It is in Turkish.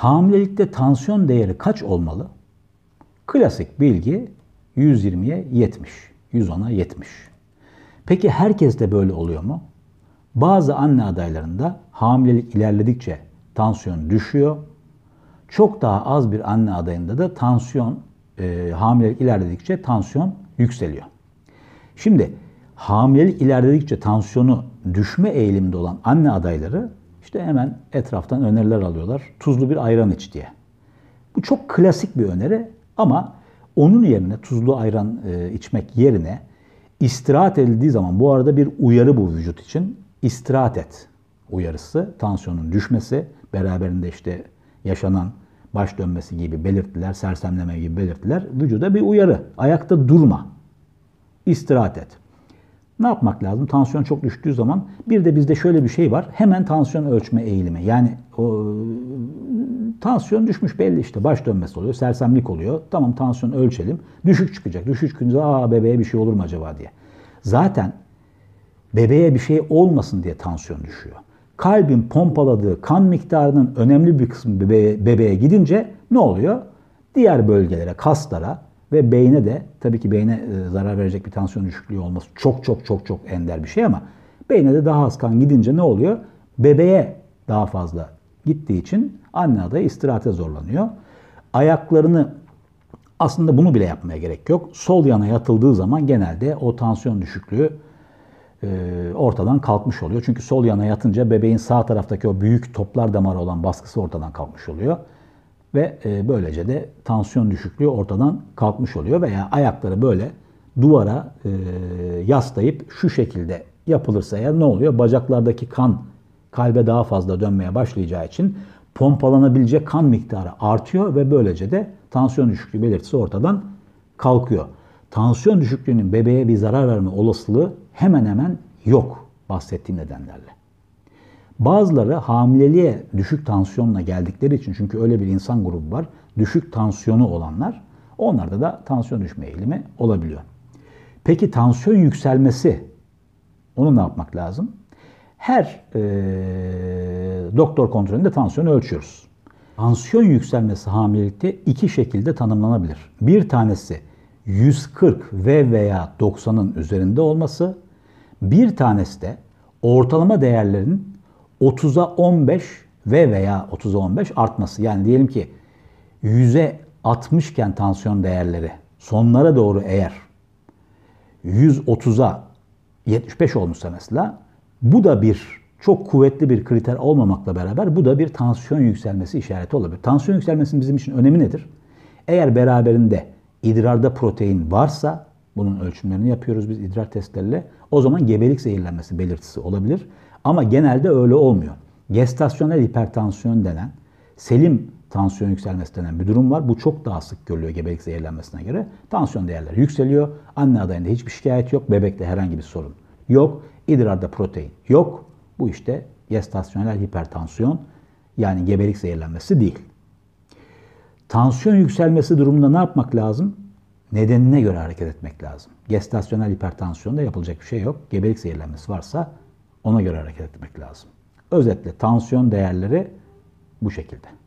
Hamilelikte tansiyon değeri kaç olmalı? Klasik bilgi 120'ye 70, 110'a 70. Peki herkes de böyle oluyor mu? Bazı anne adaylarında hamilelik ilerledikçe tansiyon düşüyor. Çok daha az bir anne adayında da tansiyon, e, hamilelik ilerledikçe tansiyon yükseliyor. Şimdi hamilelik ilerledikçe tansiyonu düşme eğiliminde olan anne adayları işte hemen etraftan öneriler alıyorlar. Tuzlu bir ayran iç diye. Bu çok klasik bir öneri ama onun yerine tuzlu ayran e, içmek yerine istirahat edildiği zaman bu arada bir uyarı bu vücut için. İstirahat et uyarısı, tansiyonun düşmesi, beraberinde işte yaşanan baş dönmesi gibi belirtiler, sersemleme gibi belirtiler vücuda bir uyarı. Ayakta durma. İstirahat et. Ne yapmak lazım? Tansiyon çok düştüğü zaman bir de bizde şöyle bir şey var. Hemen tansiyon ölçme eğilimi. Yani o, tansiyon düşmüş belli işte. Baş dönmesi oluyor, sersemlik oluyor. Tamam tansiyon ölçelim. Düşük çıkacak. Düşük çıkınca aa bebeğe bir şey olur mu acaba diye. Zaten bebeğe bir şey olmasın diye tansiyon düşüyor. Kalbin pompaladığı kan miktarının önemli bir kısmı bebeğe, bebeğe gidince ne oluyor? Diğer bölgelere, kaslara, ve beyne de tabii ki beyne e, zarar verecek bir tansiyon düşüklüğü olması çok çok çok çok ender bir şey ama beyne de daha az kan gidince ne oluyor? Bebeğe daha fazla gittiği için anne adayı istirahate zorlanıyor. Ayaklarını aslında bunu bile yapmaya gerek yok. Sol yana yatıldığı zaman genelde o tansiyon düşüklüğü e, ortadan kalkmış oluyor. Çünkü sol yana yatınca bebeğin sağ taraftaki o büyük toplar damarı olan baskısı ortadan kalkmış oluyor ve e, böylece de tansiyon düşüklüğü ortadan kalkmış oluyor veya ayakları böyle duvara e, yaslayıp şu şekilde yapılırsa eğer ne oluyor? Bacaklardaki kan kalbe daha fazla dönmeye başlayacağı için pompalanabilecek kan miktarı artıyor ve böylece de tansiyon düşüklüğü belirtisi ortadan kalkıyor. Tansiyon düşüklüğünün bebeğe bir zarar verme olasılığı hemen hemen yok bahsettiğim nedenlerle. Bazıları hamileliğe düşük tansiyonla geldikleri için çünkü öyle bir insan grubu var. Düşük tansiyonu olanlar onlarda da tansiyon düşme eğilimi olabiliyor. Peki tansiyon yükselmesi onu ne yapmak lazım? Her e, doktor kontrolünde tansiyonu ölçüyoruz. Tansiyon yükselmesi hamilelikte iki şekilde tanımlanabilir. Bir tanesi 140 ve veya 90'ın üzerinde olması, bir tanesi de ortalama değerlerin 30'a 15 ve veya 30'a 15 artması. Yani diyelim ki 100'e 60 iken tansiyon değerleri sonlara doğru eğer 130'a 75 olmuşsa mesela bu da bir çok kuvvetli bir kriter olmamakla beraber bu da bir tansiyon yükselmesi işareti olabilir. Tansiyon yükselmesinin bizim için önemi nedir? Eğer beraberinde idrarda protein varsa bunun ölçümlerini yapıyoruz biz idrar testleriyle. O zaman gebelik zehirlenmesi belirtisi olabilir. Ama genelde öyle olmuyor. Gestasyonel hipertansiyon denen, selim tansiyon yükselmesi denen bir durum var. Bu çok daha sık görülüyor gebelik zehirlenmesine göre. Tansiyon değerleri yükseliyor. Anne adayında hiçbir şikayet yok. Bebekte herhangi bir sorun yok. İdrarda protein yok. Bu işte gestasyonel hipertansiyon yani gebelik zehirlenmesi değil. Tansiyon yükselmesi durumunda ne yapmak lazım? Nedenine göre hareket etmek lazım. Gestasyonel hipertansiyonda yapılacak bir şey yok. Gebelik zehirlenmesi varsa ona göre hareket etmek lazım. Özetle tansiyon değerleri bu şekilde.